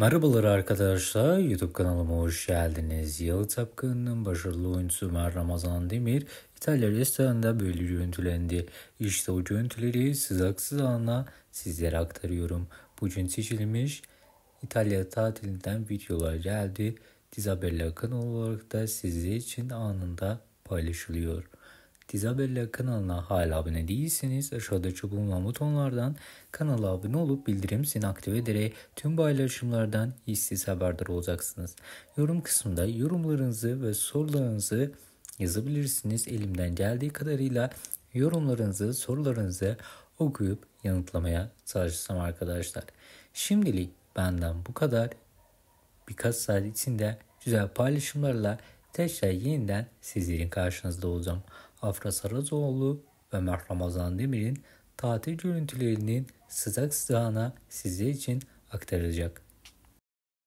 Merhabalar arkadaşlar, YouTube kanalıma hoş geldiniz. Yalı Tapkan'ın başarılı oyuncusu Mer Ramazan Demir, İtalya restoranında böyle görüntülendi. İşte o görüntüleri sızaksız anla sizlere aktarıyorum. Bugün seçilmiş İtalya tatilinden videolar geldi. Diz haberler kanalı olarak da sizler için anında paylaşılıyor. Dizabella kanalına hala abone değilseniz aşağıdaki bulunan butonlardan kanala abone olup bildirim zilini aktive ederek tüm paylaşımlardan hissiz haberdar olacaksınız. Yorum kısmında yorumlarınızı ve sorularınızı yazabilirsiniz. Elimden geldiği kadarıyla yorumlarınızı, sorularınızı okuyup yanıtlamaya çalışacağım arkadaşlar. Şimdilik benden bu kadar. Birkaç saat içinde güzel paylaşımlarla tekrar yeniden sizlerin karşınızda olacağım. Afra Sarızoğlu ve Mert Ramazan Demir'in tatil görüntülerinin sıcak sıcağına size için aktarılacak.